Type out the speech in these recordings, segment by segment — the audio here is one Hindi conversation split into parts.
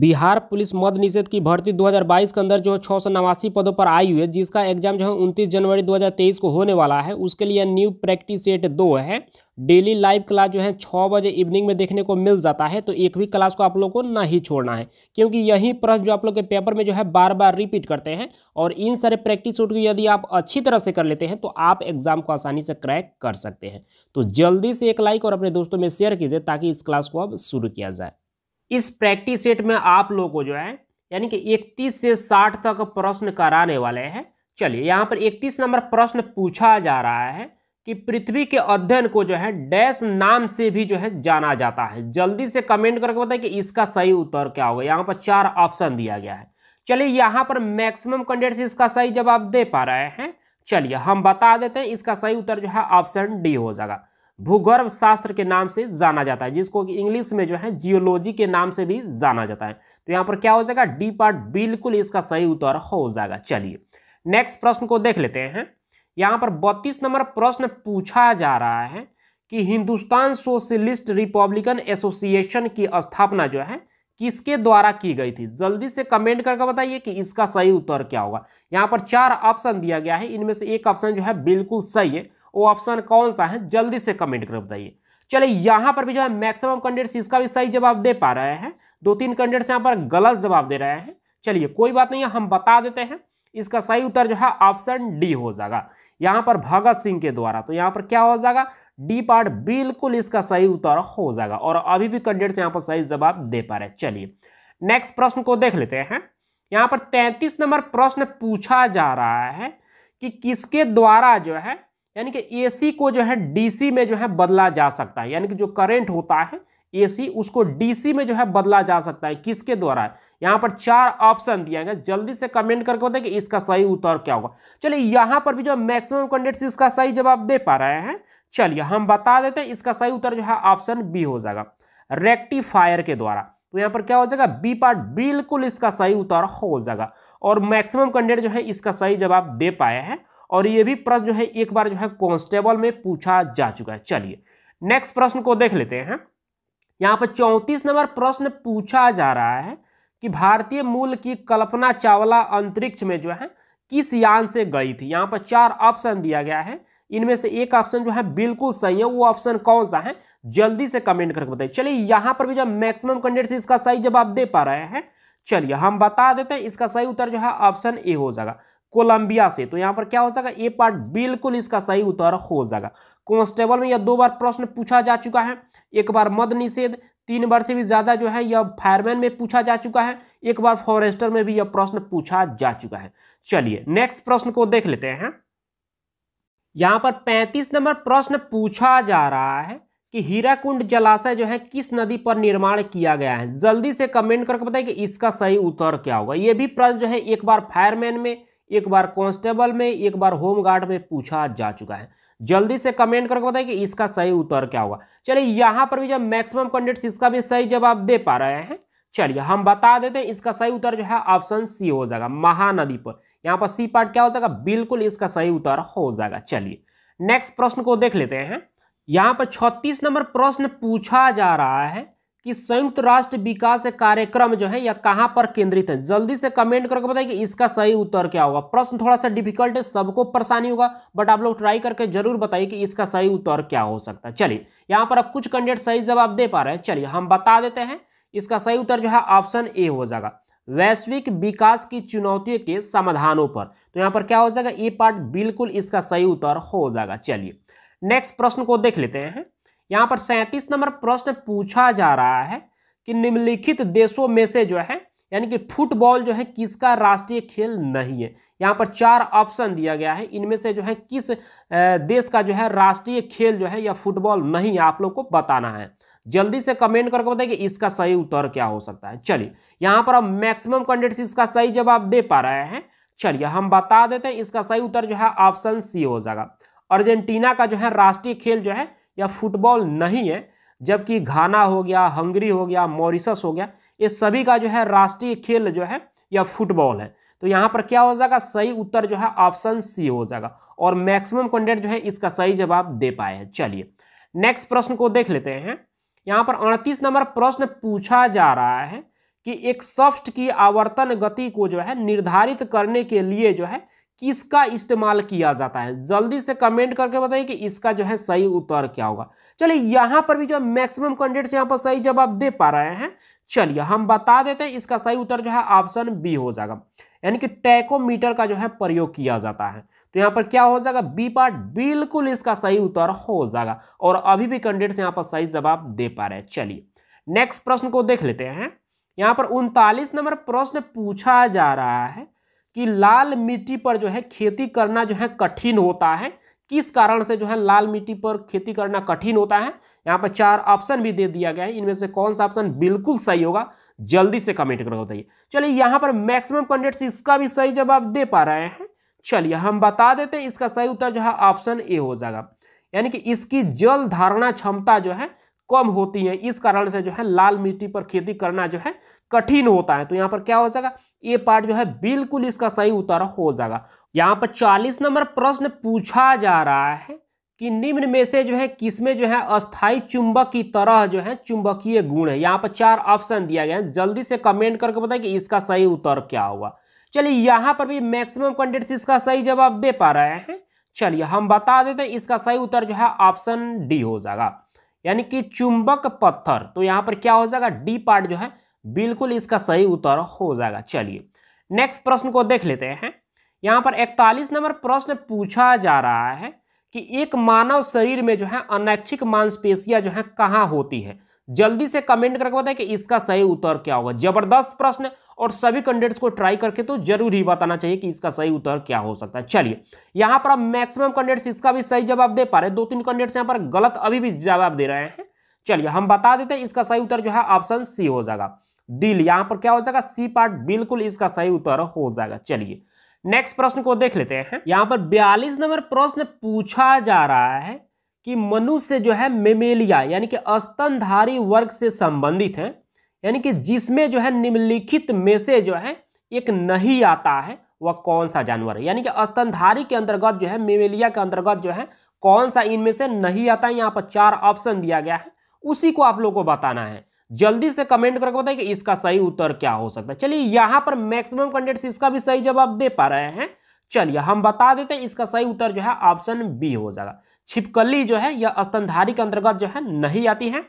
बिहार पुलिस मद निषेध की भर्ती 2022 के अंदर जो है छः सौ नवासी पदों पर आई हुई है जिसका एग्जाम जो है उनतीस जनवरी 2023 को होने वाला है उसके लिए न्यू प्रैक्टिस सेट दो है डेली लाइव क्लास जो है छः बजे इवनिंग में देखने को मिल जाता है तो एक भी क्लास को आप लोग को नहीं छोड़ना है क्योंकि यही प्रश्न जो आप लोग के पेपर में जो है बार बार रिपीट करते हैं और इन सारे प्रैक्टिस शूट को यदि आप अच्छी तरह से कर लेते हैं तो आप एग्जाम को आसानी से क्रैक कर सकते हैं तो जल्दी से एक लाइक और अपने दोस्तों में शेयर कीजिए ताकि इस क्लास को अब शुरू किया जाए इस प्रैक्टिस सेट में आप लोग को जो है यानी कि 31 से 60 तक प्रश्न कराने वाले हैं चलिए यहाँ पर 31 नंबर प्रश्न पूछा जा रहा है कि पृथ्वी के अध्ययन को जो है डैश नाम से भी जो है जाना जाता है जल्दी से कमेंट करके बताएं कि इसका सही उत्तर क्या होगा यहाँ पर चार ऑप्शन दिया गया है चलिए यहाँ पर मैक्सिमम कैंडिडेट्स इसका सही जवाब दे पा रहे हैं चलिए हम बता देते हैं इसका सही उत्तर जो है ऑप्शन डी हो जाएगा भूगर्भ शास्त्र के नाम से जाना जाता है जिसको कि इंग्लिश में जो है जियोलॉजी के नाम से भी जाना जाता है तो यहाँ पर क्या हो जाएगा डी पार्ट बिल्कुल इसका सही उत्तर हो जाएगा चलिए नेक्स्ट प्रश्न को देख लेते हैं यहाँ पर बत्तीस नंबर प्रश्न पूछा जा रहा है कि हिंदुस्तान सोशलिस्ट रिपब्लिकन एसोसिएशन की स्थापना जो है किसके द्वारा की गई थी जल्दी से कमेंट करके बताइए कि इसका सही उत्तर क्या होगा यहाँ पर चार ऑप्शन दिया गया है इनमें से एक ऑप्शन जो है बिल्कुल सही है वो ऑप्शन कौन सा है जल्दी से कमेंट कर बताइए चलिए यहाँ पर भी जो है मैक्सिमम कैंडिडेट्स इसका भी सही जवाब दे पा रहे हैं दो तीन कैंडिडेट्स यहाँ पर गलत जवाब दे रहे हैं चलिए कोई बात नहीं हम बता देते हैं इसका सही उत्तर जो है ऑप्शन डी हो जाएगा यहाँ पर भगत सिंह के द्वारा तो यहाँ पर क्या हो जाएगा डी पार्ट बिल्कुल इसका सही उत्तर हो जाएगा और अभी भी कैंडिडेट्स यहाँ पर सही जवाब दे पा रहे हैं चलिए नेक्स्ट प्रश्न को देख लेते हैं यहाँ पर 33 नंबर प्रश्न पूछा जा रहा है कि किसके द्वारा जो है यानी कि एसी को जो है डीसी में जो है बदला जा सकता है यानी कि जो करंट होता है एसी उसको डीसी में जो है बदला जा सकता है किसके द्वारा है यहाँ पर चार ऑप्शन दिया गया जल्दी से कमेंट करके बताए कि इसका सही उत्तर क्या होगा चलिए यहाँ पर भी जो मैक्सिमम कैंडिडेट्स इसका सही जवाब दे पा रहे हैं चलिए हम बता देते हैं इसका सही उत्तर जो है ऑप्शन बी हो जाएगा रेक्टिफायर के द्वारा तो यहाँ पर क्या हो जाएगा बी पार्ट बिल्कुल इसका सही उत्तर हो जाएगा और मैक्सिमम कैंडिडेट जो है इसका सही जवाब दे पाए हैं और ये भी प्रश्न जो है एक बार जो है कॉन्स्टेबल में पूछा जा चुका है चलिए नेक्स्ट प्रश्न को देख लेते हैं यहाँ पर चौंतीस नंबर प्रश्न पूछा जा रहा है कि भारतीय मूल की कल्पना चावला अंतरिक्ष में जो है किस यान से गई थी यहाँ पर चार ऑप्शन दिया गया है इनमें से एक ऑप्शन जो है बिल्कुल सही है वो ऑप्शन कौन सा है जल्दी से कमेंट करके बताइए चलिए यहाँ पर भी जब मैक्सिमम कैंडिडेट इसका सही जवाब दे पा रहे हैं चलिए हम बता देते हैं इसका सही उत्तर जो है ऑप्शन ए हो जाएगा कोलंबिया से तो यहाँ पर क्या हो जाएगा ए पार्ट बिल्कुल इसका सही उत्तर हो जाएगा कॉन्स्टेबल में यह दो बार प्रश्न पूछा जा चुका है एक बार मद निषेध तीन बार से भी ज्यादा जो है यह फायरमैन में पूछा जा चुका है एक बार फॉरेस्टर में भी यह प्रश्न पूछा जा चुका है चलिए नेक्स्ट प्रश्न को देख लेते हैं यहाँ पर पैंतीस नंबर प्रश्न पूछा जा रहा है कि हीराकुंड जलाशय जो है किस नदी पर निर्माण किया गया है जल्दी से कमेंट करके बताइए कि इसका सही उत्तर क्या होगा ये भी प्रश्न जो है एक बार फायरमैन में एक बार कांस्टेबल में एक बार होम गार्ड में पूछा जा चुका है जल्दी से कमेंट करके बताइए कि इसका सही उत्तर क्या होगा चलिए यहां पर भी जब मैक्सिमम कैंडिडेट्स इसका भी सही जवाब दे पा रहे हैं चलिए हम बता देते हैं इसका सही उत्तर जो है ऑप्शन सी हो जाएगा महानदी पर यहां पर सी पार्ट क्या हो जाएगा बिल्कुल इसका सही उत्तर हो जाएगा चलिए नेक्स्ट प्रश्न को देख लेते हैं यहां पर छत्तीस नंबर प्रश्न पूछा जा रहा है कि संयुक्त राष्ट्र विकास कार्यक्रम जो है यह कहां पर केंद्रित है जल्दी से कमेंट करके बताइए कि इसका सही उत्तर क्या होगा प्रश्न थोड़ा सा डिफिकल्ट है सबको परेशानी होगा बट आप लोग ट्राई करके जरूर बताइए कि इसका सही उत्तर क्या हो सकता है चलिए यहां पर अब कुछ कैंडिडेट सही जवाब दे पा रहे हैं चलिए हम बता देते हैं इसका सही उत्तर जो है ऑप्शन ए हो जाएगा वैश्विक विकास की चुनौतियों के समाधानों पर तो यहाँ पर क्या हो जाएगा ये पार्ट बिल्कुल इसका सही उत्तर हो जाएगा चलिए नेक्स्ट प्रश्न को देख लेते हैं यहाँ पर सैंतीस नंबर प्रश्न पूछा जा रहा है कि निम्नलिखित देशों में से जो है यानी कि फुटबॉल जो है किसका राष्ट्रीय खेल नहीं है यहाँ पर चार ऑप्शन दिया गया है इनमें से जो है किस देश का जो है राष्ट्रीय खेल जो है या फुटबॉल नहीं आप लोग को बताना है जल्दी से कमेंट करके बताइए कि इसका सही उत्तर क्या हो सकता है चलिए यहाँ पर अब मैक्सिमम कैंडिडेट्स इसका सही जवाब दे पा रहे हैं चलिए हम बता देते हैं इसका सही उत्तर जो है ऑप्शन सी हो जाएगा अर्जेंटीना का जो है राष्ट्रीय खेल जो है या फुटबॉल नहीं है जबकि घाना हो गया हंगरी हो गया मॉरिसस हो गया ये सभी का जो है राष्ट्रीय खेल जो है या फुटबॉल है तो यहाँ पर क्या हो जाएगा सही उत्तर जो है ऑप्शन सी हो जाएगा और मैक्सिमम कैंडिडेट जो है इसका सही जवाब दे पाए हैं चलिए नेक्स्ट प्रश्न को देख लेते हैं यहाँ पर अड़तीस नंबर प्रश्न पूछा जा रहा है कि एक सफ्ट की आवर्तन गति को जो है निर्धारित करने के लिए जो है किसका इस्तेमाल किया जाता है जल्दी से कमेंट करके बताइए कि इसका जो है सही उत्तर क्या होगा चलिए यहां पर भी जो मैक्सिमम कैंडिडेट्स यहाँ पर सही जवाब दे पा रहे हैं चलिए हम बता देते हैं इसका सही उत्तर जो है ऑप्शन बी हो जाएगा यानी कि टैकोमीटर का जो है प्रयोग किया जाता है तो यहाँ पर क्या हो जाएगा बी पार्ट बिल्कुल इसका सही उत्तर हो जाएगा और अभी भी कैंडिडेट्स यहाँ पर सही जवाब दे पा रहे हैं चलिए नेक्स्ट प्रश्न को देख लेते हैं यहाँ पर उनतालीस नंबर प्रश्न पूछा जा रहा है कि लाल मिट्टी पर जो है खेती करना जो है कठिन होता है किस कारण से जो है लाल मिट्टी पर खेती करना कठिन होता है यहाँ पर चार ऑप्शन भी दे दिया गया है इनमें से कौन सा ऑप्शन बिल्कुल सही होगा जल्दी से कमेंट करके बताइए चलिए यहाँ पर मैक्सिमम कैंडिडेट्स इसका भी सही जवाब दे पा रहे हैं चलिए हम बता देते हैं इसका सही उत्तर जो है ऑप्शन ए हो जाएगा यानी कि इसकी जल धारणा क्षमता जो है कम होती हैं इस कारण से जो है लाल मिट्टी पर खेती करना जो है कठिन होता है तो यहाँ पर क्या हो जाएगा ये पार्ट जो है बिल्कुल इसका सही उत्तर हो जाएगा यहाँ पर चालीस नंबर प्रश्न पूछा जा रहा है कि निम्न में से जो है किसमें जो है अस्थाई चुंबक की तरह जो है चुंबकीय गुण है यहाँ पर चार ऑप्शन दिया गया है जल्दी से कमेंट करके बताएं कि इसका सही उत्तर क्या होगा चलिए यहाँ पर भी मैक्सिमम कैंडिडेट्स इसका सही जवाब दे पा रहे हैं चलिए हम बता देते हैं इसका सही उत्तर जो है ऑप्शन डी हो जाएगा यानी कि चुंबक पत्थर तो यहां पर क्या हो जाएगा डी पार्ट जो है बिल्कुल इसका सही उत्तर हो जाएगा चलिए नेक्स्ट प्रश्न को देख लेते हैं यहां पर इकतालीस नंबर प्रश्न पूछा जा रहा है कि एक मानव शरीर में जो है अनैच्छिक मांसपेशियां जो है कहाँ होती है जल्दी से कमेंट करके बताएं कि इसका सही उत्तर क्या होगा जबरदस्त प्रश्न और सभी कैंडिडेट्स को ट्राई करके तो जरूर ही बताना चाहिए कि इसका सही उत्तर क्या हो सकता है चलिए यहां पर आप मैक्सिमम कैंडिडेट्स इसका भी सही जवाब दे पा रहे दो तीन कैंडिडेट्स यहां पर गलत अभी भी जवाब दे रहे हैं चलिए हम बता देते हैं इसका सही उत्तर जो है ऑप्शन सी हो जाएगा दिल यहां पर क्या हो जाएगा सी पार्ट बिल्कुल इसका सही उत्तर हो जाएगा चलिए नेक्स्ट प्रश्न को देख लेते हैं यहां पर बयालीस नंबर प्रश्न पूछा जा रहा है कि मनुष्य जो है मेमेलिया यानी कि स्तनधारी वर्ग से संबंधित है यानी कि जिसमें जो है निम्नलिखित में से जो है एक नहीं आता है वह कौन सा जानवर है यानी कि स्तनधारी के अंतर्गत जो है मेमेलिया के अंतर्गत जो है कौन सा इनमें से नहीं आता है यहाँ पर चार ऑप्शन दिया गया है उसी को आप लोगों को बताना है जल्दी से कमेंट करके बताइए कि इसका सही उत्तर क्या हो सकता है चलिए यहाँ पर मैक्सिमम कैंडिडेट्स इसका भी सही जवाब दे पा रहे हैं चलिए हम बता देते हैं इसका सही उत्तर जो है ऑप्शन बी हो जाएगा छिपकली जो है यह स्तनधारी के अंतर्गत जो है नहीं आती है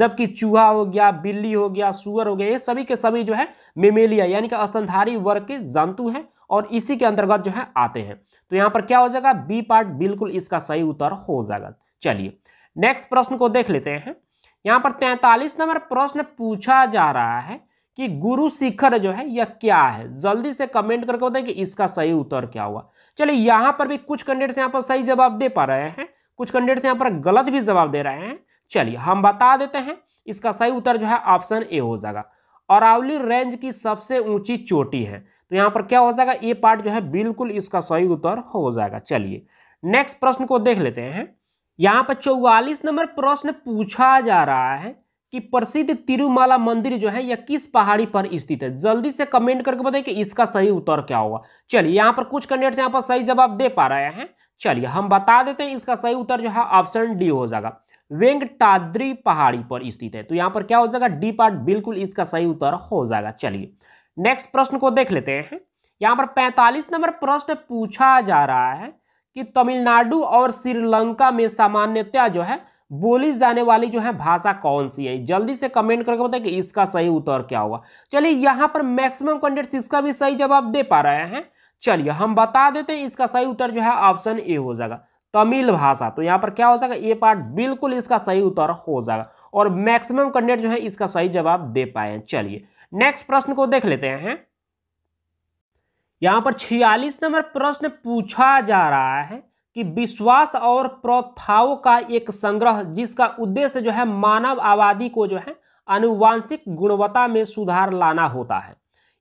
जबकि चूहा हो गया बिल्ली हो गया सुअर हो गया ये सभी के सभी जो है मेमेलिया यानी कि स्तनधारी वर्ग के जंतु हैं और इसी के अंतर्गत जो है आते हैं तो यहाँ पर क्या हो जाएगा बी पार्ट बिल्कुल इसका सही उत्तर हो जाएगा चलिए नेक्स्ट प्रश्न को देख लेते हैं यहाँ पर तैतालीस नंबर प्रश्न पूछा जा रहा है कि गुरु शिखर जो है यह क्या है जल्दी से कमेंट करके बताएं कि इसका सही उत्तर क्या हुआ चलिए यहाँ पर भी कुछ कैंडिडेट्स यहाँ पर सही जवाब दे पा रहे हैं कुछ कैंडिडेट्स यहाँ पर गलत भी जवाब दे रहे हैं चलिए हम बता देते हैं इसका सही उत्तर जो है ऑप्शन ए हो जाएगा अरावली रेंज की सबसे ऊंची चोटी है तो यहाँ पर क्या हो जाएगा ये पार्ट जो है बिल्कुल इसका सही उत्तर हो जाएगा चलिए नेक्स्ट प्रश्न को देख लेते हैं यहाँ पर चौवालीस नंबर प्रश्न पूछा जा रहा है कि प्रसिद्ध तिरुमाला मंदिर जो है यह किस पहाड़ी पर स्थित है जल्दी से कमेंट करके बताइए कि इसका सही उत्तर क्या होगा चलिए यहाँ पर कुछ कैंडिडेट्स यहाँ पर सही जवाब दे पा रहे हैं चलिए हम बता देते हैं इसका सही उत्तर जो है ऑप्शन डी हो जाएगा वेंगटाद्री पहाड़ी पर स्थित है तो यहाँ पर क्या हो जाएगा डी पार्ट बिल्कुल इसका सही उत्तर हो जाएगा चलिए नेक्स्ट प्रश्न को देख लेते हैं यहाँ पर 45 नंबर प्रश्न पूछा जा रहा है कि तमिलनाडु और श्रीलंका में सामान्यतया जो है बोली जाने वाली जो है भाषा कौन सी है जल्दी से कमेंट करके बताएं कि इसका सही उत्तर क्या होगा चलिए यहाँ पर मैक्सिमम कैंडिडेट्स इसका भी सही जवाब दे पा रहे हैं चलिए हम बता देते हैं इसका सही उत्तर जो है ऑप्शन ए हो जाएगा तमिल भाषा तो यहाँ पर क्या हो जाएगा ये पार्ट बिल्कुल इसका सही उत्तर हो जाएगा और मैक्सिमम कैंडिडेट जो है इसका सही जवाब दे पाए चलिए नेक्स्ट प्रश्न को देख लेते हैं यहाँ पर छियालीस नंबर प्रश्न पूछा जा रहा है कि विश्वास और प्रथाओं का एक संग्रह जिसका उद्देश्य जो है मानव आबादी को जो है अनुवांशिक गुणवत्ता में सुधार लाना होता है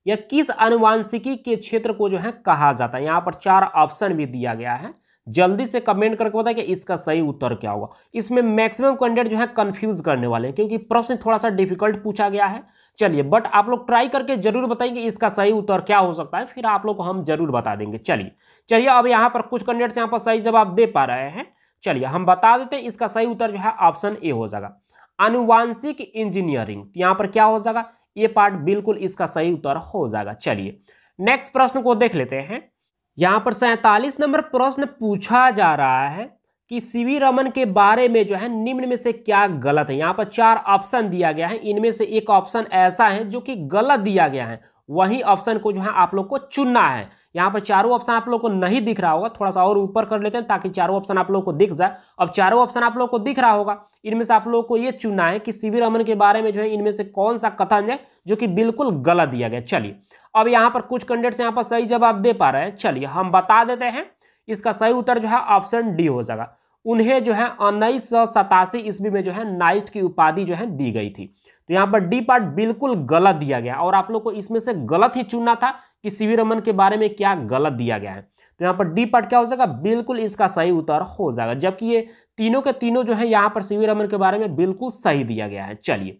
या किस अनुवांशिकी के क्षेत्र को जो है कहा जाता है यहाँ पर चार ऑप्शन भी दिया गया है जल्दी से कमेंट करके बताए कि इसका सही उत्तर क्या होगा इसमें मैक्सिमम कैंडिडेट जो है कंफ्यूज करने वाले हैं क्योंकि प्रश्न थोड़ा सा डिफिकल्ट पूछा गया है चलिए बट आप लोग ट्राई करके जरूर बताएं कि इसका सही उत्तर क्या हो सकता है फिर आप लोग को हम जरूर बता देंगे चलिए चलिए अब यहाँ पर कुछ कैंडिडेट्स यहाँ पर सही जवाब दे पा रहे हैं चलिए हम बता देते हैं इसका सही उत्तर जो है ऑप्शन ए हो जाएगा अनुवांशिक इंजीनियरिंग यहाँ पर क्या हो जाएगा ये पार्ट बिल्कुल इसका सही उत्तर हो जाएगा चलिए नेक्स्ट प्रश्न को देख लेते हैं यहाँ पर सैतालीस नंबर प्रश्न पूछा जा रहा है कि सीवी रमन के बारे में जो है निम्न में से क्या गलत है यहाँ पर चार ऑप्शन दिया गया है इनमें से एक ऑप्शन ऐसा है जो कि गलत दिया गया है वही ऑप्शन को जो है आप लोग को चुनना है यहाँ पर चारों ऑप्शन आप लोग को नहीं दिख रहा होगा थोड़ा सा और ऊपर कर लेते हैं ताकि चारों ऑप्शन आप लोग को दिख जाए अब चारों ऑप्शन आप लोग को दिख रहा होगा इनमें से आप लोग को ये चुना है कि सीवी रमन के बारे में जो है इनमें से कौन सा कथन है जो कि बिल्कुल गलत दिया गया चलिए अब यहाँ पर कुछ कैंडिडेट्स यहाँ पर सही जवाब दे पा रहे हैं चलिए हम बता देते हैं इसका सही उत्तर जो है ऑप्शन डी हो जाएगा उन्हें जो है उन्नीस सौ सतासी ईस्वी में जो है नाइट की उपाधि जो है दी गई थी तो यहाँ पर डी पार्ट बिल्कुल गलत दिया गया और आप लोग को इसमें से गलत ही चुनना था कि सी रमन के बारे में क्या गलत दिया गया है तो यहाँ पर डी पार्ट क्या हो जाएगा बिल्कुल इसका सही उत्तर हो जाएगा जबकि ये तीनों के तीनों जो है यहाँ पर सी रमन के बारे में बिल्कुल सही दिया गया है चलिए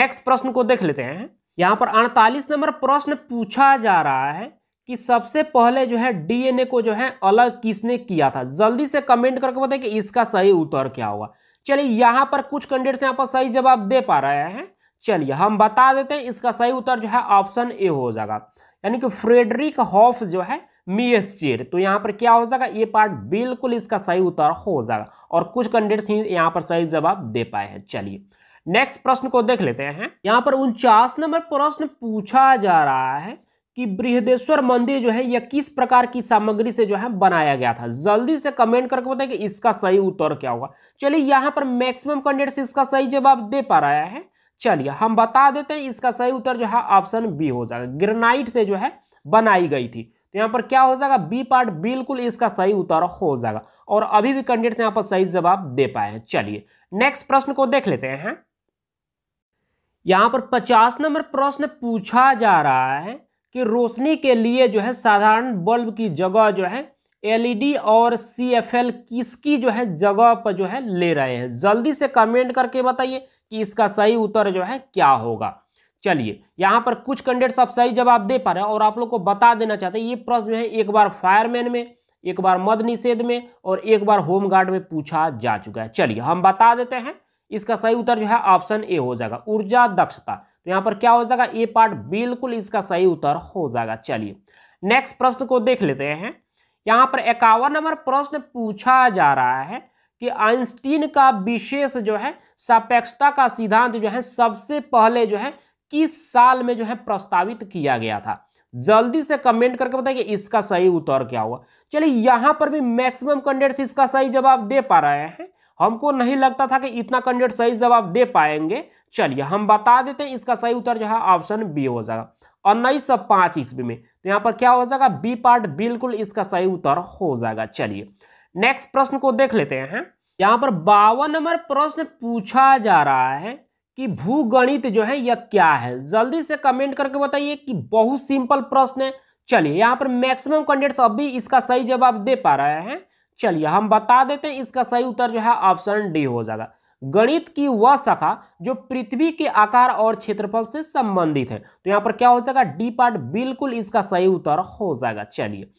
नेक्स्ट प्रश्न को देख लेते हैं यहाँ पर अड़तालीस नंबर प्रश्न पूछा जा रहा है कि सबसे पहले जो है डीएनए को जो है अलग किसने किया था जल्दी से कमेंट करके बताएं कि इसका सही उत्तर क्या होगा चलिए यहाँ पर कुछ कैंडिडेट्स यहाँ पर सही जवाब दे पा रहे हैं चलिए हम बता देते हैं इसका सही उत्तर जो है ऑप्शन ए हो जाएगा यानी कि फ्रेडरिक हॉफ जो है मियस्चेर तो यहाँ पर क्या हो जाएगा ये पार्ट बिल्कुल इसका सही उत्तर हो जाएगा और कुछ कैंडिडेट्स ही यहाँ पर सही जवाब दे पाए हैं चलिए नेक्स्ट प्रश्न को देख लेते हैं यहाँ पर उनचास नंबर प्रश्न पूछा जा रहा है कि बृहदेश्वर मंदिर जो है यह किस प्रकार की सामग्री से जो है बनाया गया था जल्दी से कमेंट करके बताएं कि इसका सही उत्तर क्या होगा चलिए यहाँ पर मैक्सिमम कैंडिडेट्स इसका सही जवाब दे पा रहा है चलिए हम बता देते हैं इसका सही उत्तर जो है ऑप्शन बी हो जाएगा ग्रेनाइट से जो है बनाई गई थी तो यहाँ पर क्या हो जाएगा बी पार्ट बिल्कुल इसका सही उत्तर हो जाएगा और अभी भी से यहाँ पर सही जवाब दे पाए हैं चलिए नेक्स्ट प्रश्न को देख लेते हैं यहाँ पर पचास नंबर प्रश्न पूछा जा रहा है कि रोशनी के लिए जो है साधारण बल्ब की जगह जो है एलईडी और सीएफएल किसकी जो है जगह पर जो है ले रहे हैं जल्दी से कमेंट करके बताइए कि इसका सही उत्तर जो है क्या होगा चलिए यहाँ पर कुछ कैंडिडेट्स आप सही जवाब दे पा रहे हैं और आप लोग को बता देना चाहते हैं ये प्रश्न जो है एक बार फायरमैन में एक बार मद निषेध में और एक बार होमगार्ड में पूछा जा चुका है चलिए हम बता देते हैं इसका सही उत्तर जो है ऑप्शन ए हो जाएगा ऊर्जा दक्षता तो यहाँ पर क्या हो जाएगा ए पार्ट बिल्कुल इसका सही उत्तर हो जाएगा चलिए नेक्स्ट प्रश्न को देख लेते हैं यहाँ पर इक्यावन नंबर प्रश्न पूछा जा रहा है कि आइंस्टीन का विशेष जो है सापेक्षता का सिद्धांत जो है सबसे पहले जो है किस साल में जो है प्रस्तावित किया गया था जल्दी से कमेंट करके बताइए इसका सही उत्तर क्या हुआ चलिए यहां पर भी मैक्सिमम कैंडिडेट्स इसका सही जवाब दे पा रहे हैं हमको नहीं लगता था कि इतना कैंडिडेट सही जवाब दे पाएंगे चलिए हम बता देते हैं इसका सही उत्तर जो है ऑप्शन बी हो जाएगा उन्नीस सौ पांच ईस्वी में तो यहां पर क्या हो जाएगा बी पार्ट बिल्कुल इसका सही उत्तर हो जाएगा चलिए नेक्स्ट प्रश्न को देख लेते हैं यहां पर बावन नंबर प्रश्न पूछा जा रहा है कि भूगणित जो है यह क्या है जल्दी से कमेंट करके बताइए कि बहुत सिंपल प्रश्न है चलिए यहां पर मैक्सिमम कैंडिडेट्स अभी इसका सही जवाब दे पा रहे हैं चलिए हम बता देते हैं इसका सही उत्तर जो है ऑप्शन डी हो जाएगा गणित की वह शाखा जो पृथ्वी के आकार और क्षेत्रफल से संबंधित है तो यहां पर क्या हो जाएगा डी पार्ट बिल्कुल इसका सही उत्तर हो जाएगा चलिए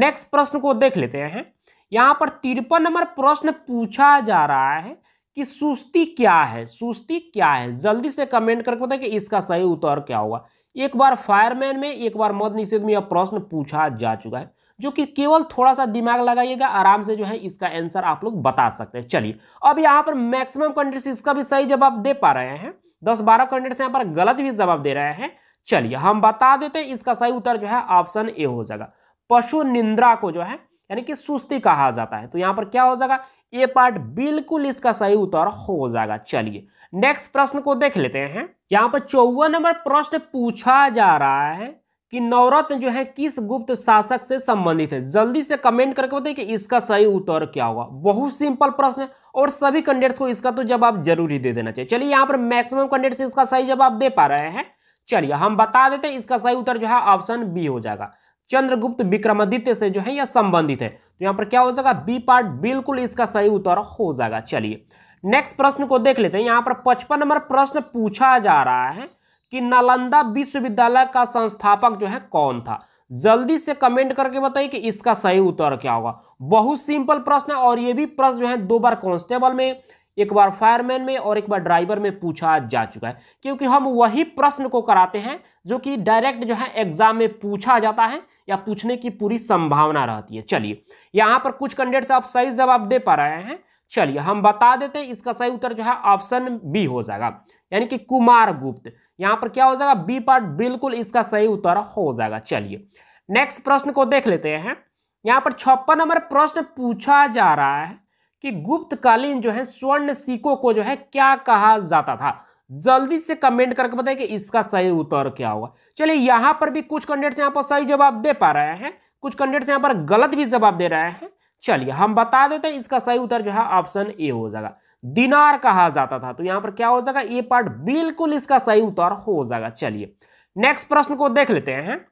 नेक्स्ट प्रश्न को देख लेते हैं यहां पर तिरपन नंबर प्रश्न पूछा जा रहा है कि सुस्ती क्या है सुस्ती क्या है जल्दी से कमेंट करके बताए कि इसका सही उत्तर क्या होगा एक बार फायरमैन में एक बार मद निषेध में यह प्रश्न पूछा जा चुका है जो कि केवल थोड़ा सा दिमाग लगाइएगा आराम से जो है इसका आंसर आप लोग बता सकते हैं चलिए अब यहाँ पर मैक्सिमम कंट्रीज इसका भी सही जवाब दे पा रहे हैं दस बारह कंडीशन यहाँ पर गलत भी जवाब दे रहे हैं चलिए हम बता देते हैं इसका सही उत्तर जो है ऑप्शन ए हो जाएगा पशु निंद्रा को जो है यानी कि सुस्ती कहा जाता है तो यहाँ पर क्या हो जाएगा ये पार्ट बिल्कुल इसका सही उत्तर हो जाएगा चलिए नेक्स्ट प्रश्न को देख लेते हैं यहाँ पर चौवन नंबर प्रश्न पूछा जा रहा है कि नवरत्न जो है किस गुप्त शासक से संबंधित है जल्दी से कमेंट करके बताइए कि इसका सही उत्तर क्या होगा बहुत सिंपल प्रश्न है और सभी कैंडिडेट्स को इसका तो जवाब जरूरी दे देना चाहिए चलिए यहाँ पर मैक्सिमम कैंडिडेट्स इसका सही जवाब दे पा रहे हैं चलिए हम बता देते हैं इसका सही उत्तर जो है ऑप्शन बी हो जाएगा चंद्रगुप्त विक्रमादित्य से जो है यह संबंधित है तो यहाँ पर क्या हो जाएगा बी पार्ट बिल्कुल इसका सही उत्तर हो जाएगा चलिए नेक्स्ट प्रश्न को देख लेते हैं यहाँ पर पचपन नंबर प्रश्न पूछा जा रहा है कि नालंदा विश्वविद्यालय का संस्थापक जो है कौन था जल्दी से कमेंट करके बताइए कि इसका सही उत्तर क्या होगा बहुत सिंपल प्रश्न है और ये भी प्रश्न जो है दो बार कांस्टेबल में एक बार फायरमैन में और एक बार ड्राइवर में पूछा जा चुका है क्योंकि हम वही प्रश्न को कराते हैं जो कि डायरेक्ट जो है एग्जाम में पूछा जाता है या पूछने की पूरी संभावना रहती है चलिए यहाँ पर कुछ कैंडिडेट्स आप सही जवाब दे पा रहे हैं चलिए हम बता देते हैं इसका सही उत्तर जो है ऑप्शन बी हो जाएगा यानी कि कुमार गुप्त यहां पर क्या हो जाएगा बी पार्ट बिल्कुल इसका सही उत्तर हो जाएगा चलिए नेक्स्ट प्रश्न को देख लेते हैं यहाँ पर छप्पन नंबर प्रश्न पूछा जा रहा है कि गुप्तकालीन जो है स्वर्ण सिक्कों को जो है क्या कहा जाता था जल्दी से कमेंट करके बताएं कि इसका सही उत्तर क्या होगा चलिए यहाँ पर भी कुछ कैंडिडेट्स यहाँ पर सही जवाब दे पा रहे हैं कुछ कैंडिडेट्स यहाँ पर गलत भी जवाब दे रहे हैं चलिए हम बता देते हैं इसका सही उत्तर जो है ऑप्शन ए हो जाएगा दिनार कहा जाता था तो यहां पर क्या हो जाएगा ए पार्ट बिल्कुल इसका सही उत्तर हो जाएगा चलिए नेक्स्ट प्रश्न को देख लेते हैं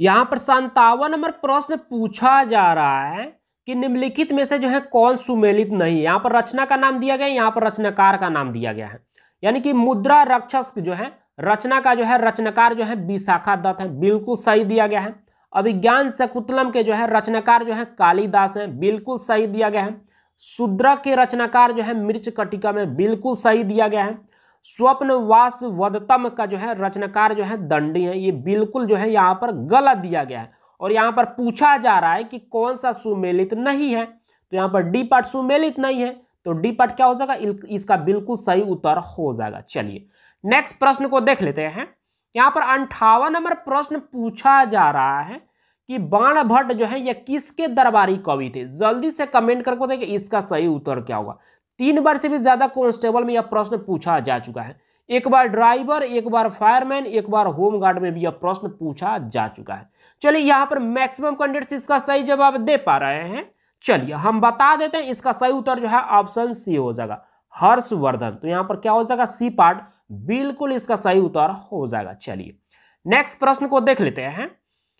यहां पर संतावन नंबर प्रश्न पूछा जा रहा है कि निम्नलिखित में से जो है कौन सुमेलित नहीं यहां पर रचना का नाम दिया गया है यहां पर रचनाकार का नाम दिया गया है यानी कि मुद्रा रक्षस जो है रचना का जो है रचनाकार जो है विशाखा दत्त है बिल्कुल सही दिया गया है अभिज्ञान शकुतलम के जो है रचनाकार जो है कालिदास हैं बिल्कुल सही दिया गया है शूद्र के रचनाकार जो है मिर्च कटिका में बिल्कुल सही दिया गया है स्वप्नवास वदतम का जो है रचनाकार जो है दंडी है ये बिल्कुल जो है यहाँ पर गलत दिया गया है और यहाँ पर पूछा जा रहा है कि कौन सा सुमेलित नहीं है तो यहाँ पर डी पार्ट सुमेलित नहीं है तो डी पार्ट क्या हो जाएगा इसका बिल्कुल सही उत्तर हो जाएगा चलिए नेक्स्ट प्रश्न को देख लेते हैं यहाँ पर अंठावन नंबर प्रश्न पूछा जा रहा है कि बाण भट्ट जो है ये किसके दरबारी कवि थे जल्दी से कमेंट करके बताए कि इसका सही उत्तर क्या होगा तीन बार से भी ज्यादा कॉन्स्टेबल में यह प्रश्न पूछा जा चुका है एक बार ड्राइवर एक बार फायरमैन एक बार होमगार्ड में भी यह प्रश्न पूछा जा चुका है चलिए यहाँ पर मैक्सिमम कैंडिडेट्स इसका सही जवाब दे पा रहे हैं चलिए हम बता देते हैं इसका सही उत्तर जो है ऑप्शन सी हो जाएगा हर्षवर्धन तो यहाँ पर क्या हो जाएगा सी पार्ट बिल्कुल इसका सही उत्तर हो जाएगा चलिए नेक्स्ट प्रश्न को देख लेते हैं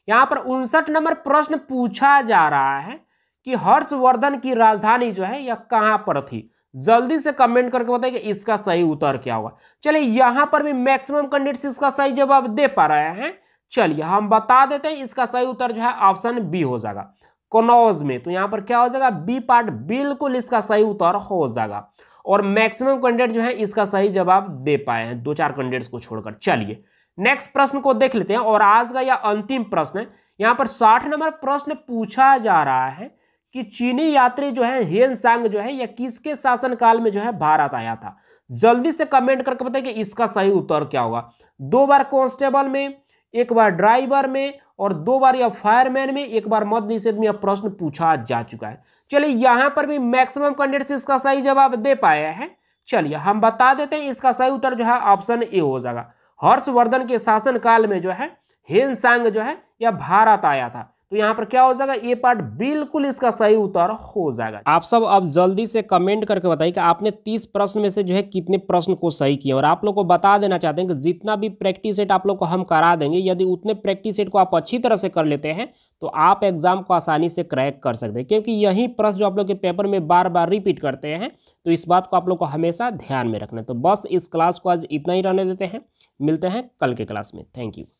यहाँ पर उनसठ नंबर प्रश्न पूछा जा रहा है कि हर्षवर्धन की राजधानी जो है यह कहाँ पर थी जल्दी से कमेंट करके बताइए कि इसका सही उत्तर क्या होगा चलिए यहाँ पर भी मैक्सिमम कैंडिडेट्स इसका सही जवाब दे पा रहे हैं चलिए हम बता देते हैं इसका सही उत्तर जो है ऑप्शन बी हो जाएगा कनौज में तो यहाँ पर क्या हो जाएगा बी पार्ट बिल्कुल इसका सही उत्तर हो जाएगा और मैक्सिमम कैंडिडेट जो है इसका सही जवाब दे पाए हैं दो चार कैंडिडेट्स को छोड़कर चलिए नेक्स्ट प्रश्न को देख लेते हैं और आज का यह अंतिम प्रश्न है यहाँ पर साठ नंबर प्रश्न पूछा जा रहा है कि चीनी यात्री जो है हेन सांग जो है यह किसके शासनकाल में जो है भारत आया था जल्दी से कमेंट करके बताइए कि इसका सही उत्तर क्या होगा दो बार कॉन्स्टेबल में एक बार ड्राइवर में और दो बार यह फायरमैन में एक बार मध्य निषेध में यह प्रश्न पूछा जा चुका है चलिए यहां पर भी मैक्सिमम कैंडिडेट इसका सही जवाब दे पाए हैं चलिए हम बता देते हैं इसका सही उत्तर जो है ऑप्शन ए हो जाएगा हर्षवर्धन के शासनकाल में जो है हिंसांग जो है यह भारत आया था तो यहाँ पर क्या हो जाएगा ये पार्ट बिल्कुल इसका सही उत्तर हो जाएगा आप सब अब जल्दी से कमेंट करके बताइए कि आपने 30 प्रश्न में से जो है कितने प्रश्न को सही किया और आप लोग को बता देना चाहते हैं कि जितना भी प्रैक्टिस सेट आप लोग को हम करा देंगे यदि उतने प्रैक्टिस सेट को आप अच्छी तरह से कर लेते हैं तो आप एग्जाम को आसानी से क्रैक कर सकते हैं क्योंकि यही प्रश्न जो आप लोग के पेपर में बार बार रिपीट करते हैं तो इस बात को आप लोग को हमेशा ध्यान में रखना है तो बस इस क्लास को आज इतना ही रहने देते हैं मिलते हैं कल के क्लास में थैंक यू